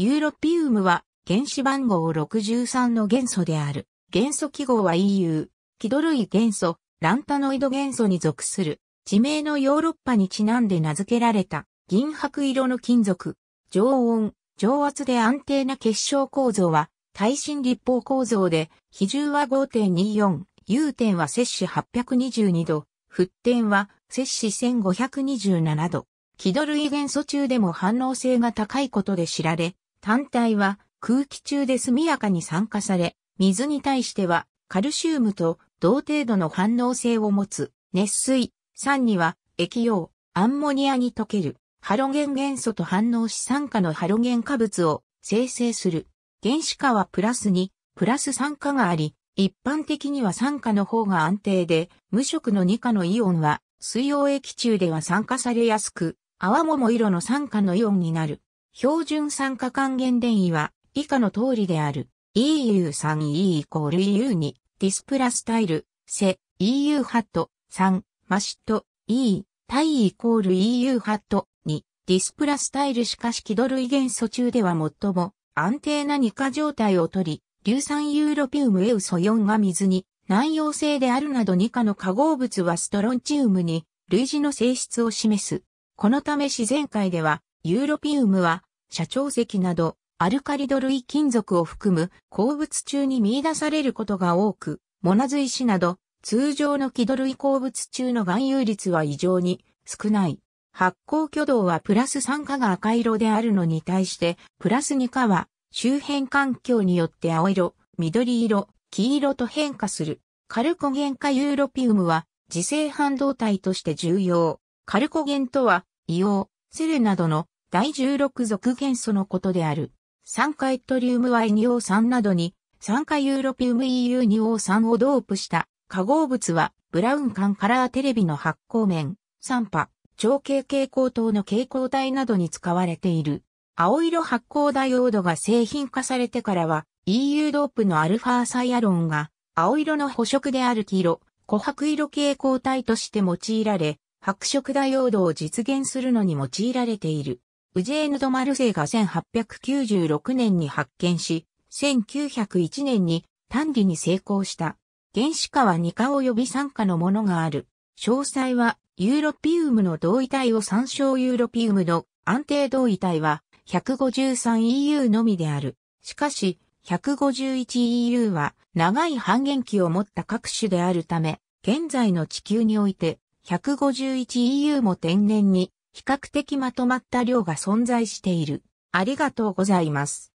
ユーロピウムは原子番号63の元素である。元素記号は EU、気度類元素、ランタノイド元素に属する。地名のヨーロッパにちなんで名付けられた銀白色の金属。常温、常圧で安定な結晶構造は耐震立方構造で、比重は5.24、融点は摂氏822度、沸点は摂氏1527度。気度類元素中でも反応性が高いことで知られ、単体は空気中で速やかに酸化され、水に対してはカルシウムと同程度の反応性を持つ熱水、酸には液溶、アンモニアに溶けるハロゲン元素と反応し酸化のハロゲン化物を生成する。原子化はプラス2、プラス酸化があり、一般的には酸化の方が安定で、無色の2価のイオンは水溶液中では酸化されやすく、泡桃色の酸化のイオンになる。標準酸化還元電位は以下の通りである。EU3E イコール EU2 ディスプラスタイル、セ、EU ハット、3、マシット、E、対イコール EU ハット、2、ディスプラスタイルしかし気ド類元素中では最も安定な二化状態をとり、硫酸ユーロピウムエウソ4が水に難溶性であるなど二価の化合物はストロンチウムに類似の性質を示す。このため自然界ではユーロピウムは、社長石など、アルカリド類金属を含む鉱物中に見出されることが多く、モナズ石など、通常の気土類鉱物中の含有率は異常に少ない。発光挙動はプラス3価が赤色であるのに対して、プラス2価は周辺環境によって青色、緑色、黄色と変化する。カルコゲン化ユーロピウムは、自生半導体として重要。カルコゲンとは、硫黄、セレなどの第16属元素のことである。酸化エトリウム Y2O 酸などに酸化ユーロピウム EU2O 酸をドープした化合物はブラウン管カラーテレビの発光面、酸波、長径蛍光灯の蛍光体などに使われている。青色発光ダイオードが製品化されてからは EU ドープのアルファサイアロンが青色の補色である黄色、琥珀色蛍光体として用いられ、白色ダイオードを実現するのに用いられている。ウジェーヌ・ド・マルセイが1896年に発見し、1901年に単理に成功した。原子化は2価及び3価のものがある。詳細は、ユーロピウムの同位体を参照ユーロピウムの安定同位体は 153EU のみである。しかし、151EU は長い半減期を持った各種であるため、現在の地球において 151EU も天然に比較的まとまった量が存在している。ありがとうございます。